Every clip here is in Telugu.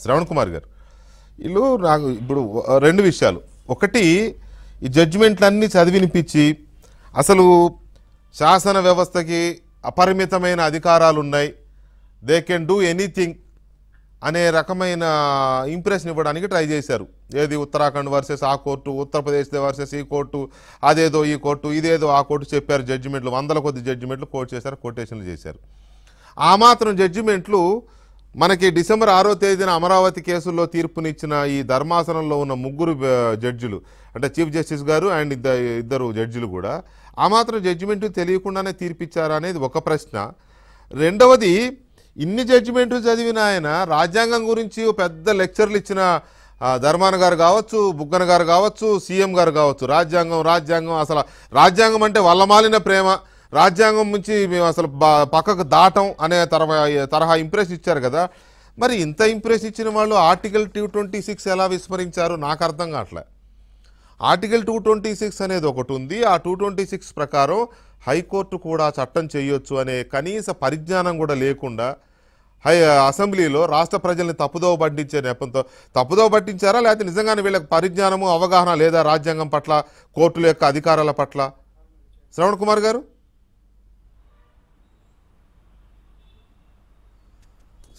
శ్రవణ్ కుమార్ గారు వీళ్ళు నాకు ఇప్పుడు రెండు విషయాలు ఒకటి ఈ జడ్జిమెంట్లన్నీ చదివినిపించి అసలు శాసన వ్యవస్థకి అపరిమితమైన అధికారాలు ఉన్నాయి దే కెన్ డూ ఎనీథింగ్ అనే రకమైన ఇంప్రెషన్ ఇవ్వడానికి ట్రై చేశారు ఏది ఉత్తరాఖండ్ వర్సెస్ ఆ కోర్టు ఉత్తరప్రదేశ్ వర్సెస్ ఈ కోర్టు అదేదో ఈ కోర్టు ఇదేదో ఆ కోర్టు చెప్పారు జడ్జిమెంట్లు వందల కొద్ది జడ్జిమెంట్లు కోర్టు చేశారు కోటేషన్లు చేశారు ఆ మాత్రం జడ్జిమెంట్లు మనకి డిసెంబర్ ఆరో తేదీన అమరావతి కేసుల్లో తీర్పునిచ్చిన ఈ ధర్మాసనంలో ఉన్న ముగ్గురు జడ్జిలు అంటే చీఫ్ జస్టిస్ గారు అండ్ ఇద్దరు జడ్జిలు కూడా ఆ మాత్రం జడ్జిమెంట్ తెలియకుండానే తీర్పిచ్చారా అనేది ఒక ప్రశ్న రెండవది ఇన్ని జడ్జిమెంట్లు చదివిన ఆయన రాజ్యాంగం గురించి పెద్ద లెక్చర్లు ఇచ్చిన ధర్మాన గారు కావచ్చు బుగ్గన గారు కావచ్చు సీఎం గారు కావచ్చు రాజ్యాంగం రాజ్యాంగం అసలు రాజ్యాంగం అంటే వల్లమాలిన ప్రేమ రాజ్యాంగం నుంచి మేము అసలు పక్కకు దాటం అనే తరహా తరహా ఇంప్రెస్ ఇచ్చారు కదా మరి ఇంత ఇంప్రెస్ ఇచ్చిన వాళ్ళు ఆర్టికల్ టూ ట్వంటీ సిక్స్ ఎలా విస్మరించారు నాకు అర్థం కావట్లే ఆర్టికల్ టూ ట్వంటీ సిక్స్ అనేది ఒకటి ఉంది ఆ టూ ట్వంటీ సిక్స్ ప్రకారం హైకోర్టు కూడా చట్టం చేయొచ్చు అనే కనీస పరిజ్ఞానం కూడా లేకుండా హై అసెంబ్లీలో రాష్ట్ర ప్రజల్ని తప్పుదోవ పట్టించే నెపంతో తప్పుదోవ పట్టించారా లేకపోతే నిజంగానే వీళ్ళకి పరిజ్ఞానము అవగాహన లేదా రాజ్యాంగం పట్ల కోర్టుల యొక్క అధికారాల పట్ల శ్రవణ్ కుమార్ గారు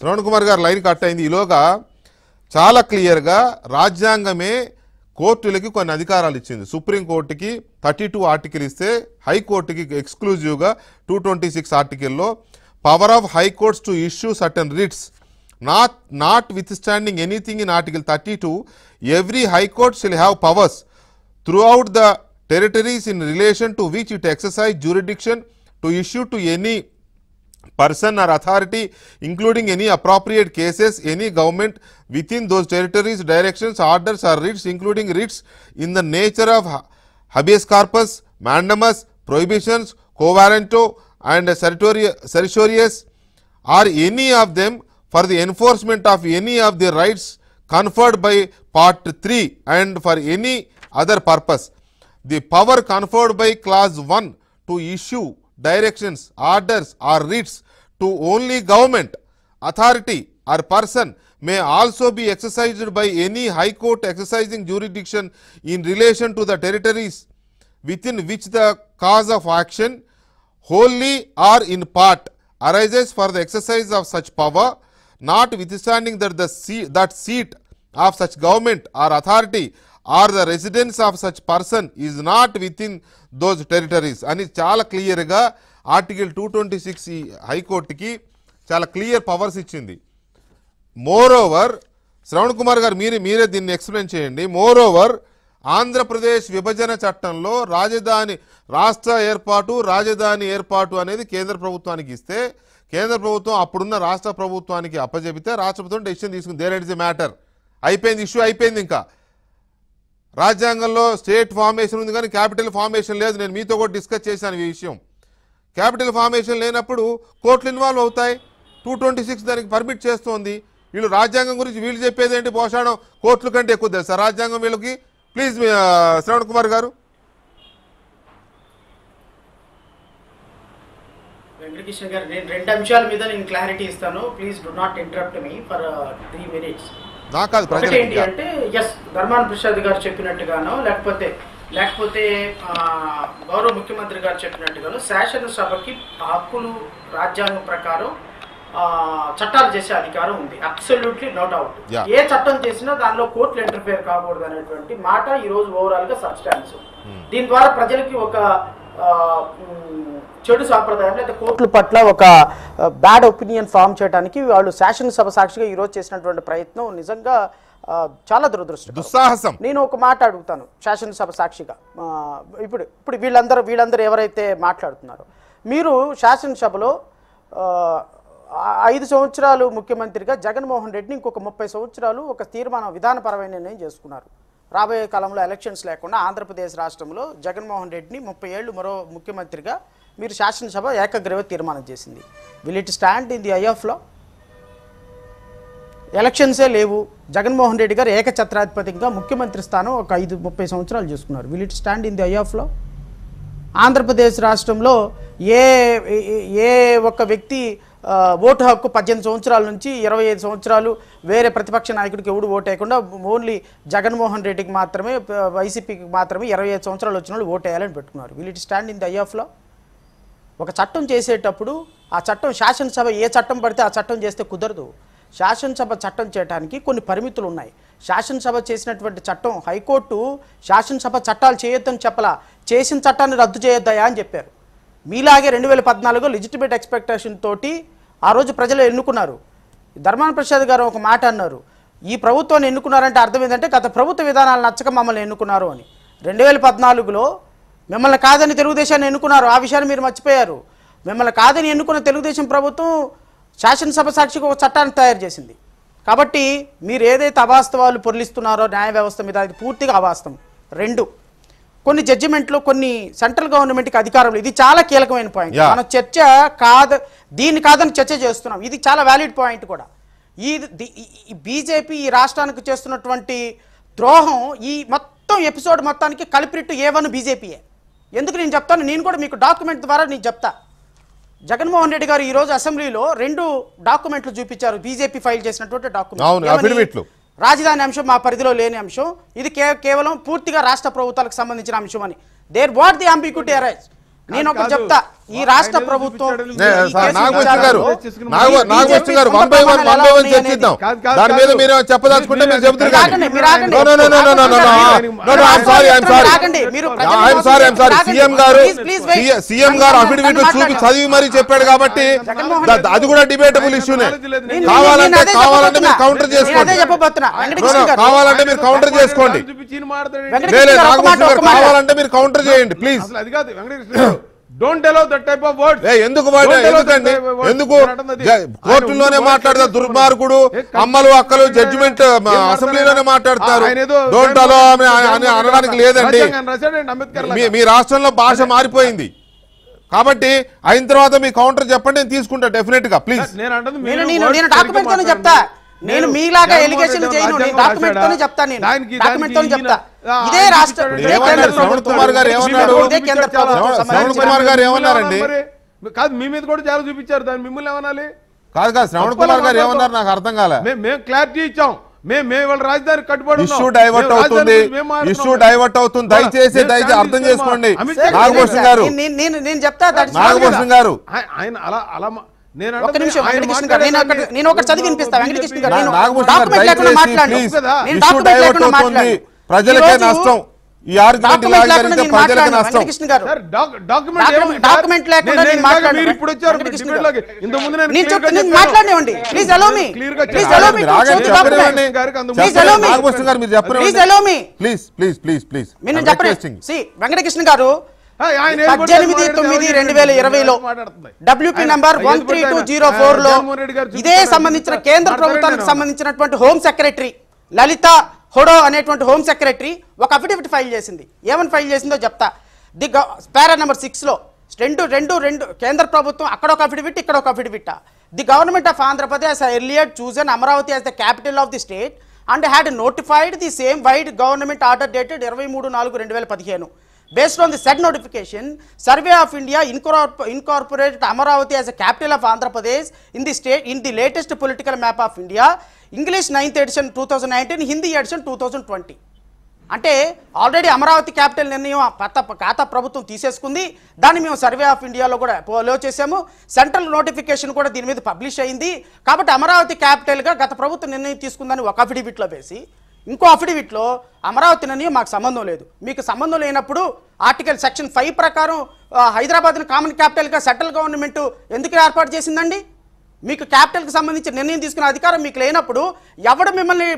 శ్రవణ్ కుమార్ గారు లైన్ కట్ అయింది ఈలోగా చాలా క్లియర్గా రాజ్యాంగమే కోర్టులకి కొన్ని అధికారాలు ఇచ్చింది సుప్రీంకోర్టుకి థర్టీ టూ ఆర్టికల్ ఇస్తే హైకోర్టుకి ఎక్స్క్లూజివ్గా టూ ట్వంటీ సిక్స్ ఆర్టికల్లో power of high courts to issue certain writs not notwithstanding anything in article thirty two every high court shall have powers throughout the territories in relation to which it exercise jurisdiction to issue to any person or authority including any appropriate cases, any government within those territories, directions, orders or writs including writs in the nature of habeas corpus, mandamus, prohibitions, co and certiorarius or any of them for the enforcement of any of the rights conferred by part 3 and for any other purpose. The power conferred by clause 1 to issue directions, orders or writs to only government, authority or person may also be exercised by any high court exercising jurisdiction in relation to the territories within which the cause of action wholly or in part arises for the exercise of such power notwithstanding that the seat, that seat of such government or authority or the residence of such person is not within those territories అని చాలా క్లియర్గా ఆర్టికల్ టూ ట్వంటీ సిక్స్ హైకోర్టుకి చాలా క్లియర్ పవర్స్ ఇచ్చింది మోర్ ఓవర్ శ్రవణ్ కుమార్ గారు మీరే మీరే దీన్ని ఎక్స్ప్లెయిన్ చేయండి మోర్ ఓవర్ ఆంధ్రప్రదేశ్ విభజన చట్టంలో రాజధాని రాష్ట్ర ఏర్పాటు రాజధాని ఏర్పాటు అనేది కేంద్ర ప్రభుత్వానికి ఇస్తే కేంద్ర ప్రభుత్వం అప్పుడున్న రాష్ట్ర ప్రభుత్వానికి అప్పజెపితే రాష్ట్ర ప్రభుత్వం డెసిషన్ తీసుకుంది దేర్ ఇట్ ఇస్ మ్యాటర్ అయిపోయింది ఇష్యూ అయిపోయింది ఇంకా రాజ్యాంగంలో స్టేట్ ఫార్మేషన్ ఉంది కానీ క్యాపిటల్ ఫార్మేషన్ లేదు నేను మీతో కూడా డిస్కస్ చేశాను ఈ విషయం క్యాపిటల్ ఫార్మేషన్ లేనప్పుడు కోర్టులు ఇన్వాల్వ్ అవుతాయి టూ ట్వంటీ సిక్స్ దానికి పర్మిట్ చేస్తోంది వీళ్ళు రాజ్యాంగం గురించి వీళ్ళు చెప్పేది ఏంటి పోషాణం కోర్టుల కంటే ఎక్కువ తెలుసా రాజ్యాంగం వీళ్ళకి ప్లీజ్ శ్రవణ్ కుమార్ గారు వెంకటకిషన్ గారు నేను రెండు అంశాల మీద నేను క్లారిటీ ఇస్తాను please do not interrupt me for three minutes ఒకటి ఏంటి అంటే ఎస్ ధర్మాన్ ప్రసాద్ గారు చెప్పినట్టుగానో లేకపోతే లేకపోతే గౌరవ ముఖ్యమంత్రి గారు చెప్పినట్టుగాను శాసనసభకి హక్కులు రాజ్యాంగం ప్రకారం చట్టాలు చేసే అధికారం ఉంది అబ్సల్యూట్లీ నో డౌట్ ఏ చట్టం చేసినా దానిలో కోర్టులు ఇంటర్ఫియర్ కాకూడదు అనేటువంటి మాట ఈరోజు ఓవరాల్ గా సబ్స్టాన్స్ hmm. దీని ద్వారా ప్రజలకి ఒక చెడు సాంప్రదాయం లేదా కోర్టుల పట్ల ఒక బ్యాడ్ ఒపీనియన్ ఫామ్ చేయడానికి వాళ్ళు శాసనసభ సాక్షిగా ఈరోజు చేసినటువంటి ప్రయత్నం నిజంగా చాలా దురదృష్టం దుస్సాహసం నేను ఒక మాట అడుగుతాను శాసనసభ సాక్షిగా ఇప్పుడు ఇప్పుడు వీళ్ళందరూ వీళ్ళందరూ ఎవరైతే మాట్లాడుతున్నారో మీరు శాసనసభలో ఐదు సంవత్సరాలు ముఖ్యమంత్రిగా జగన్మోహన్ రెడ్డిని ఇంకొక ముప్పై సంవత్సరాలు ఒక తీర్మానం విధానపరమైన నిర్ణయం చేసుకున్నారు రాబోయే కాలంలో ఎలక్షన్స్ లేకుండా ఆంధ్రప్రదేశ్ రాష్ట్రంలో జగన్మోహన్ రెడ్డిని ముప్పై ఏళ్ళు మరో ముఖ్యమంత్రిగా మీరు శాసనసభ ఏకగ్రీవ తీర్మానం చేసింది will it stand in the ఐఎఫ్లో ఎలక్షన్సే లేవు జగన్మోహన్ రెడ్డి గారు ఏకఛత్రాధిపతిగా ముఖ్యమంత్రి స్థానం ఒక ఐదు ముప్పై సంవత్సరాలు చూసుకున్నారు will it stand in the eye of law Andhra Pradesh రాష్ట్రంలో ఏ ఏ ఒక్క వ్యక్తి ఓటు హక్కు పద్దెనిమిది సంవత్సరాల నుంచి ఇరవై ఐదు సంవత్సరాలు వేరే ప్రతిపక్ష నాయకుడికి ఎవడు ఓటు వేయకుండా ఓన్లీ జగన్మోహన్ రెడ్డికి మాత్రమే వైసీపీకి మాత్రమే ఇరవై ఐదు సంవత్సరాలు వచ్చిన వాళ్ళు ఓటు వేయాలని పెట్టుకున్నారు will it stand in the ఐఆఫ్లో ఒక చట్టం చేసేటప్పుడు ఆ చట్టం శాసనసభ ఏ చట్టం పడితే ఆ చట్టం చేస్తే కుదరదు శాసనసభ చట్టం చేయడానికి కొన్ని పరిమితులు ఉన్నాయి శాసనసభ చేసినటువంటి చట్టం హైకోర్టు శాసనసభ చట్టాలు చేయొద్దని చెప్పలా చేసిన చట్టాన్ని రద్దు చేయొద్దయా అని చెప్పారు మీలాగే రెండు వేల పద్నాలుగులో లెజిటిమేట్ ఎక్స్పెక్టేషన్ తోటి ఆ రోజు ప్రజలు ఎన్నుకున్నారు ధర్మాన ప్రసాద్ గారు ఒక మాట అన్నారు ఈ ప్రభుత్వాన్ని ఎన్నుకున్నారంటే అర్థం ఏంటంటే గత ప్రభుత్వ విధానాలు నచ్చక మమ్మల్ని ఎన్నుకున్నారు అని రెండు వేల పద్నాలుగులో మిమ్మల్ని కాదని తెలుగుదేశాన్ని ఎన్నుకున్నారు ఆ విషయాన్ని మీరు మర్చిపోయారు మిమ్మల్ని కాదని ఎన్నుకున్న తెలుగుదేశం ప్రభుత్వం శాసనసభ సాక్షిగా ఒక చట్టాన్ని తయారు చేసింది కాబట్టి మీరు ఏదైతే అవాస్తవాలు పొరలిస్తున్నారో న్యాయ వ్యవస్థ మీద అది పూర్తిగా అవాస్తవం రెండు కొన్ని జడ్జిమెంట్లు కొన్ని సెంట్రల్ గవర్నమెంట్కి అధికారం ఇది చాలా కీలకమైన పాయింట్ మన చర్చ కాదు దీన్ని కాదని చర్చ చేస్తున్నాం ఇది చాలా వ్యాలిడ్ పాయింట్ కూడా ఈ బీజేపీ ఈ రాష్ట్రానికి చేస్తున్నటువంటి ద్రోహం ఈ మొత్తం ఎపిసోడ్ మొత్తానికి కలిపిరిట్టు ఏవను బీజేపీయే ఎందుకు నేను చెప్తాను నేను కూడా మీకు డాక్యుమెంట్ ద్వారా నేను చెప్తా జగన్మోహన్ రెడ్డి గారు ఈరోజు అసెంబ్లీలో రెండు డాక్యుమెంట్లు చూపించారు బీజేపీ ఫైల్ చేసినటువంటి డాక్యుమెంట్ రాజధాని అంశం మా పరిధిలో లేని అంశం ఇది కేవలం పూర్తిగా రాష్ట్ర ప్రభుత్వాలకు సంబంధించిన అంశం అని there what the ambiguity arise నేను ఒక చెప్తా ఈ రాష్ట్ర ప్రభుత్వం గారు గారు సీఎం గారు అఫిడవిట్ చూపి చదివి మరీ చెప్పాడు కాబట్టి అది కూడా డిబేటబుల్ ఇష్యూనే కావాలంటే కావాలంటే మీరు కౌంటర్ చేసుకోండి కావాలంటే మీరు కౌంటర్ చేసుకోండి కావాలంటే మీరు కౌంటర్ చేయండి ప్లీజ్ అది కాదు don't allow that type of words ఎందుకు ఎందుకండి ఎందుకు కోర్టులోనే మాట్లాడతా దుర్మార్గుడు అమ్మలు అక్కలు జడ్జిమెంట్ అసెంబ్లీలోనే మాట్లాడతారు డోంట్ అలౌ అని అనడానికి లేదండి మీ రాష్ట్రంలో భాష మారిపోయింది కాబట్టి అయిన తర్వాత మీ కౌంటర్ చెప్పండి నేను తీసుకుంటా డెఫినెట్ గా ప్లీజ్ నేను చెప్తా నేను మీలాగా ఎలిగేషన్ చేయను నేను డాక్యుమెంట్ తోనే చెప్తాను నేను డాక్యుమెంట్ తోనే చెప్తా ఇదే రాష్ట్ర ఇదే కేంద్ర ప్రభుత్వం ఇదే కేంద్ర ప్రభుత్వం కుమార్ గారు ఏమన్నారండి కాదు మీ మీద కూడా చాలా చూపించారు దాన్ని మిమ్మల్ని ఏమనాలి కాదు కాదు శ్రవణ్ కుమార్ గారు ఏమన్నారు నాకు అర్థం కాలే మేము క్లారిటీ ఇచ్చాం ఇష్యూ డైవర్ట్ అవుతుంది ఇష్యూ డైవర్ట్ అవుతుంది దయచేసి దయచేసి అర్థం చేసుకోండి నాగభూషణ్ గారు నేను నాగభూషణ్ గారు ఆయన అలా అలా నేను డాక్యుమెంట్ ప్రజలకే నష్టం ఈ ఆర్గ్యుమెంట్ నష్టం ఇప్పుడు please me please please please C Venkatakrishna గారు పద్దెనిమిది తొమ్మిది రెండు వేల ఇరవైలో WP number one three two zero four లో ఇదే సంబంధించిన కేంద్ర ప్రభుత్వానికి సంబంధించినటువంటి హోమ్ సెక్రటరీ లలిత హుడో అనేటువంటి హోమ్ సెక్రటరీ ఒక అఫిడవిట్ ఫైల్ చేసింది ఏమని ఫైల్ చేసిందో చెప్తా ది పారా నెంబర్ సిక్స్ లో రెండు రెండు రెండు కేంద్ర ప్రభుత్వం అక్కడ ఒక అఫిడవిట్ ఇక్కడ ఒక affidavit the government of Andhra Pradesh earlier chosen Amaravati as the capital of the state and had notified the same vide government order dated ఇరవై మూడు నాలుగు రెండు వేల పదిహేను based on the said notification, Survey of India incorpor incorporated Amaravati as a capital of Andhra Pradesh in the state in the latest political map of India, English 9th edition 2019, Hindi edition 2020. అంటే ఆల్రెడీ అమరావతి క్యాపిటల్ నిర్ణయం పత ఖాతా ప్రభుత్వం తీసేసుకుంది దాన్ని మేము సర్వే ఆఫ్ ఇండియాలో కూడా పోలో చేసాము సెంట్రల్ నోటిఫికేషన్ కూడా దీని మీద పబ్లిష్ అయింది కాబట్టి అమరావతి క్యాపిటల్గా గత ప్రభుత్వం నిర్ణయం తీసుకుందని ఒక అఫిడవిట్లో వేసి ఇంకో అఫిడవిట్లో అమరావతినని మాకు సంబంధం లేదు మీకు సంబంధం లేనప్పుడు ఆర్టికల్ సెక్షన్ ఫైవ్ ప్రకారం హైదరాబాద్ను కామన్ క్యాపిటల్గా సెంట్రల్ గవర్నమెంట్ ఎందుకు ఏర్పాటు చేసిందండి మీకు క్యాపిటల్కి సంబంధించి నిర్ణయం తీసుకునే అధికారం మీకు లేనప్పుడు ఎవడు మిమ్మల్ని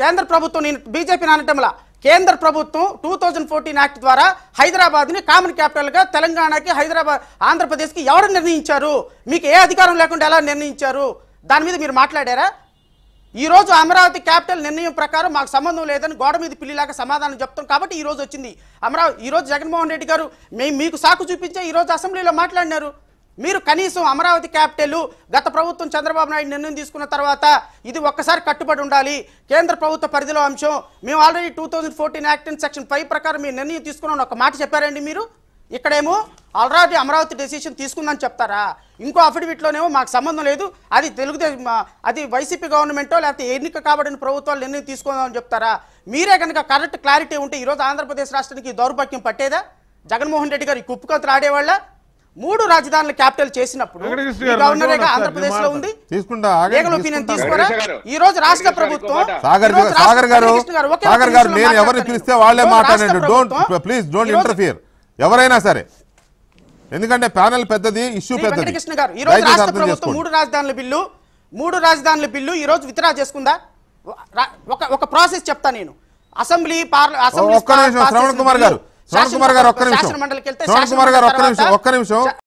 కేంద్ర ప్రభుత్వం నేను బీజేపీని అనటంలా కేంద్ర ప్రభుత్వం టూ థౌజండ్ ఫోర్టీన్ యాక్ట్ ద్వారా హైదరాబాద్ని కామన్ క్యాపిటల్గా తెలంగాణకి హైదరాబాద్ ఆంధ్రప్రదేశ్కి ఎవరు నిర్ణయించారు మీకు ఏ అధికారం లేకుండా ఎలా నిర్ణయించారు దాని మీద మీరు మాట్లాడారా ఈరోజు అమరావతి క్యాపిటల్ నిర్ణయం ప్రకారం మాకు సంబంధం లేదని గోడ మీద పిల్లిలాగా సమాధానం చెప్తాం కాబట్టి ఈరోజు వచ్చింది అమరావతి ఈరోజు జగన్మోహన్ రెడ్డి గారు మేము మీకు సాకు చూపించే ఈరోజు అసెంబ్లీలో మాట్లాడినారు మీరు కనీసం అమరావతి క్యాపిటల్ గత ప్రభుత్వం చంద్రబాబు నాయుడు నిర్ణయం తీసుకున్న తర్వాత ఇది ఒక్కసారి కట్టుబడి ఉండాలి కేంద్ర ప్రభుత్వ పరిధిలో అంశం మేము already two thousand fourteen act section five ప్రకారం మీరు నిర్ణయం తీసుకున్నాం ఒక మాట చెప్పారండి మీరు ఇక్కడేమో ఆల్రెడీ అమరావతి డెసిషన్ తీసుకుందని చెప్తారా ఇంకో అఫిడవిట్లోనేమో మాకు సంబంధం లేదు అది తెలుగుదేశం అది వైసీపీ గవర్నమెంటో లేకపోతే ఎన్నిక కాబడిన ప్రభుత్వాలు నిర్ణయం తీసుకుందామని చెప్తారా మీరే కనుక కరెక్ట్ క్లారిటీ ఉంటే ఈరోజు ఆంధ్రప్రదేశ్ రాష్ట్రానికి దౌర్భాగ్యం పట్టేదా జగన్మోహన్ రెడ్డి గారు కుప్పుకొంతలు ఆడేవాళ్ళ మూడు రాజధానుల క్యాపిటల్ చేసినప్పుడు గవర్నర్ ఆంధ్రప్రదేశ్ లో ఉంది ఒపీనియన్ తీసుకోరా ఈ రోజు రాష్ట్ర ప్రభుత్వం గారు గారు వాళ్ళే ప్లీజ్ డోంట్ ఇంటర్ఫియర్ ఎవరైనా సరే ఎందుకంటే ప్యానెల్ పెద్దది ఇష్యూ పెద్దది ఈ రోజు రాష్ట్ర మూడు రాజధానుల బిల్లు మూడు రాజధానుల బిల్లు ఈ రోజు విత్డ్రా చేసుకుందా ఒక ఒక ప్రాసెస్ చెప్తా నేను అసెంబ్లీ అసెంబ్లీ శ్రవణ్ కుమార్ గారు శ్రవణ్ కుమార్ గారు ఒక్క నిమిషం శ్రవణ్ కుమార్ గారు ఒక్క నిమిషం ఒక్క నిమిషం